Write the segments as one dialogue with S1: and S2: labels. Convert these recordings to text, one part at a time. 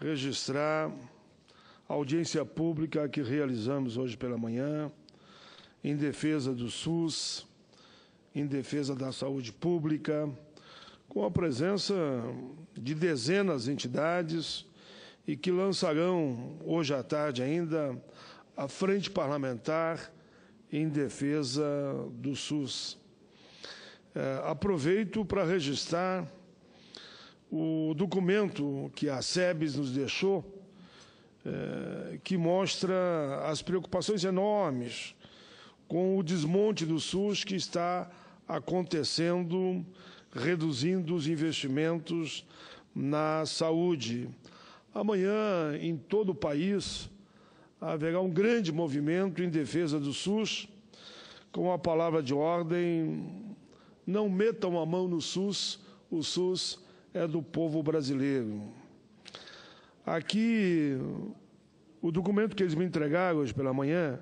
S1: registrar a audiência pública que realizamos hoje pela manhã em defesa do SUS, em defesa da saúde pública, com a presença de dezenas de entidades e que lançarão hoje à tarde ainda a Frente Parlamentar em defesa do SUS. É, aproveito para registrar o documento que a SEBES nos deixou, é, que mostra as preocupações enormes com o desmonte do SUS que está acontecendo, reduzindo os investimentos na saúde. Amanhã, em todo o país, haverá um grande movimento em defesa do SUS, com a palavra de ordem: não metam a mão no SUS, o SUS é do povo brasileiro. Aqui, o documento que eles me entregaram hoje pela manhã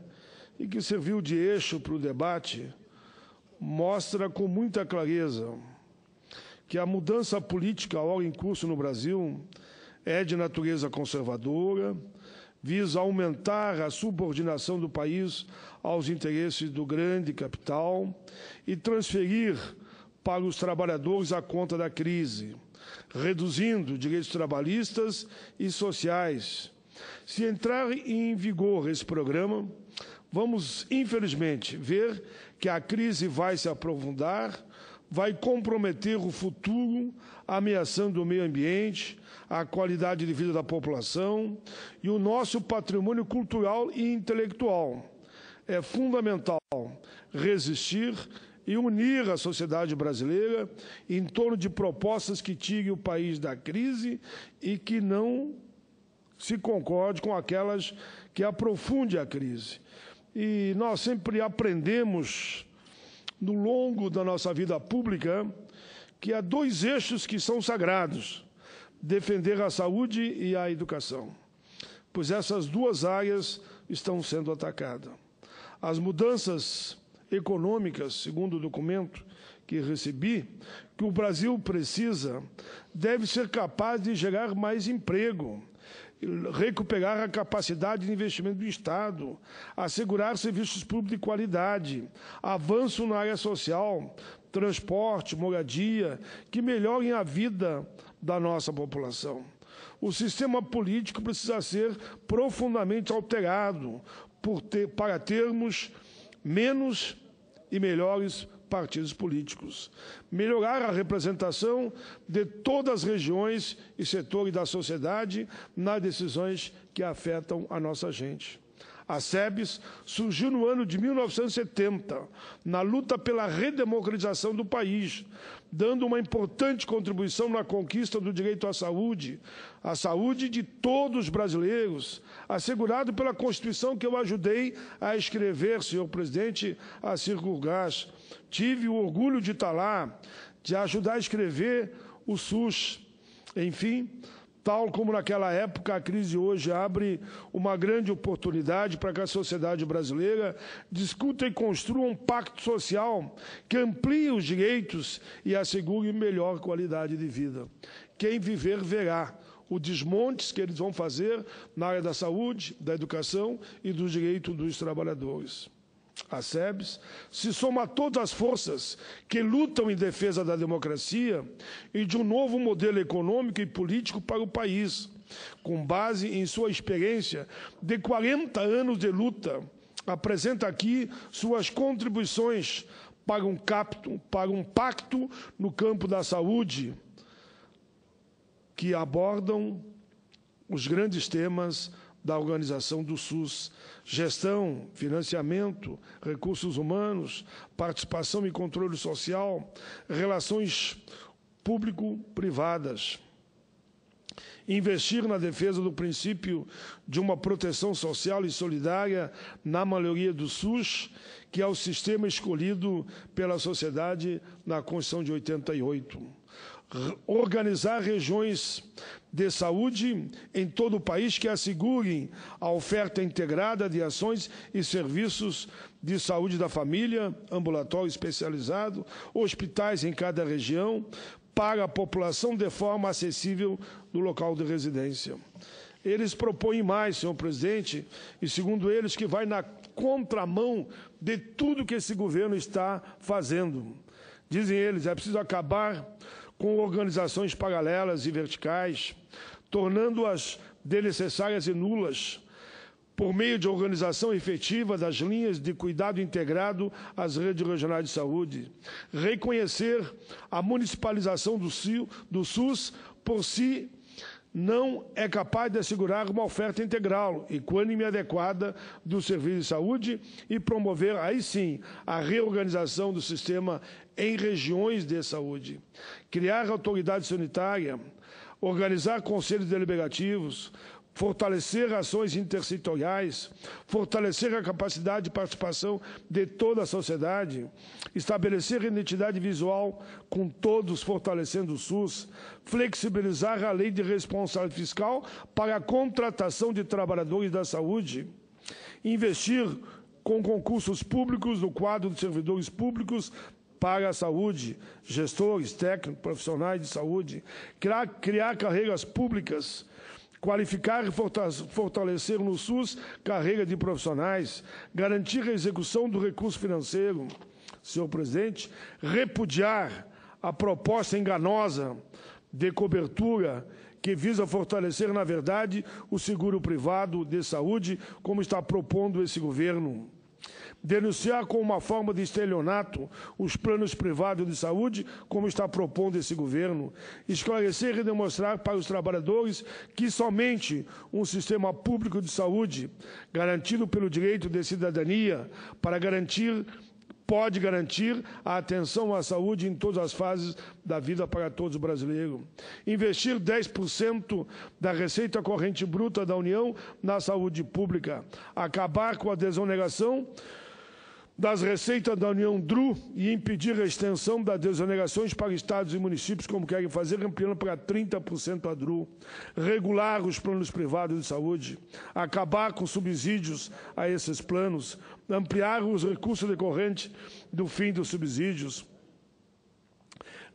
S1: e que serviu de eixo para o debate mostra com muita clareza que a mudança política, ao em curso no Brasil, é de natureza conservadora, visa aumentar a subordinação do país aos interesses do grande capital e transferir paga os trabalhadores à conta da crise, reduzindo direitos trabalhistas e sociais. Se entrar em vigor esse programa, vamos, infelizmente, ver que a crise vai se aprofundar, vai comprometer o futuro, ameaçando o meio ambiente, a qualidade de vida da população e o nosso patrimônio cultural e intelectual. É fundamental resistir e unir a sociedade brasileira em torno de propostas que tirem o país da crise e que não se concorde com aquelas que aprofunde a crise. E nós sempre aprendemos no longo da nossa vida pública que há dois eixos que são sagrados: defender a saúde e a educação. Pois essas duas áreas estão sendo atacadas. As mudanças econômicas, segundo o documento que recebi, que o Brasil precisa, deve ser capaz de gerar mais emprego, recuperar a capacidade de investimento do Estado, assegurar serviços públicos de qualidade, avanço na área social, transporte, moradia, que melhorem a vida da nossa população. O sistema político precisa ser profundamente alterado ter, para termos menos e melhores partidos políticos, melhorar a representação de todas as regiões e setores da sociedade nas decisões que afetam a nossa gente. A SEBES surgiu no ano de 1970, na luta pela redemocratização do país, dando uma importante contribuição na conquista do direito à saúde, à saúde de todos os brasileiros, assegurado pela Constituição que eu ajudei a escrever, senhor presidente, a Circurgás. Tive o orgulho de estar lá, de ajudar a escrever o SUS. Enfim, Tal como naquela época, a crise hoje abre uma grande oportunidade para que a sociedade brasileira discuta e construa um pacto social que amplie os direitos e assegure melhor qualidade de vida. Quem viver, verá o desmontes que eles vão fazer na área da saúde, da educação e do direito dos trabalhadores a SEBS, se soma todas as forças que lutam em defesa da democracia e de um novo modelo econômico e político para o país, com base em sua experiência de 40 anos de luta, apresenta aqui suas contribuições para um, capto, para um pacto no campo da saúde que abordam os grandes temas da organização do SUS, gestão, financiamento, recursos humanos, participação e controle social, relações público-privadas. Investir na defesa do princípio de uma proteção social e solidária na maioria do SUS, que é o sistema escolhido pela sociedade na Constituição de 88 organizar regiões de saúde em todo o país que assegurem a oferta integrada de ações e serviços de saúde da família, ambulatório especializado, hospitais em cada região, para a população de forma acessível no local de residência. Eles propõem mais, senhor presidente, e segundo eles, que vai na contramão de tudo que esse governo está fazendo. Dizem eles, é preciso acabar com organizações paralelas e verticais, tornando-as desnecessárias e nulas, por meio de organização efetiva das linhas de cuidado integrado às redes regionais de saúde, reconhecer a municipalização do, do SUS por si não é capaz de assegurar uma oferta integral e quânime adequada do serviço de saúde e promover, aí sim, a reorganização do sistema em regiões de saúde. Criar autoridade sanitária, organizar conselhos deliberativos, fortalecer ações intersetoriais, fortalecer a capacidade de participação de toda a sociedade, estabelecer identidade visual com todos fortalecendo o SUS, flexibilizar a lei de responsabilidade fiscal para a contratação de trabalhadores da saúde, investir com concursos públicos no quadro de servidores públicos para a saúde, gestores, técnicos, profissionais de saúde, criar, criar carreiras públicas, qualificar e fortalecer no SUS carreira de profissionais, garantir a execução do recurso financeiro. Senhor presidente, repudiar a proposta enganosa de cobertura que visa fortalecer, na verdade, o seguro privado de saúde, como está propondo esse governo denunciar com uma forma de estelionato os planos privados de saúde, como está propondo esse governo, esclarecer e demonstrar para os trabalhadores que somente um sistema público de saúde, garantido pelo direito de cidadania, para garantir pode garantir a atenção à saúde em todas as fases da vida para todos os brasileiros. Investir 10% da receita corrente bruta da União na saúde pública. Acabar com a desoneração das receitas da União DRU e impedir a extensão das desonerações para estados e municípios, como querem fazer, ampliando para 30% a DRU, regular os planos privados de saúde, acabar com subsídios a esses planos, ampliar os recursos decorrentes do fim dos subsídios,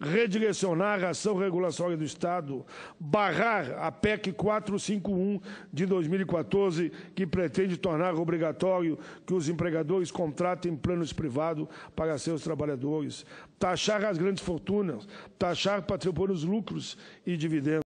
S1: redirecionar a ação regulatória do Estado, barrar a PEC 451 de 2014, que pretende tornar obrigatório que os empregadores contratem planos privados para seus trabalhadores, taxar as grandes fortunas, taxar patrimônios lucros e dividendos.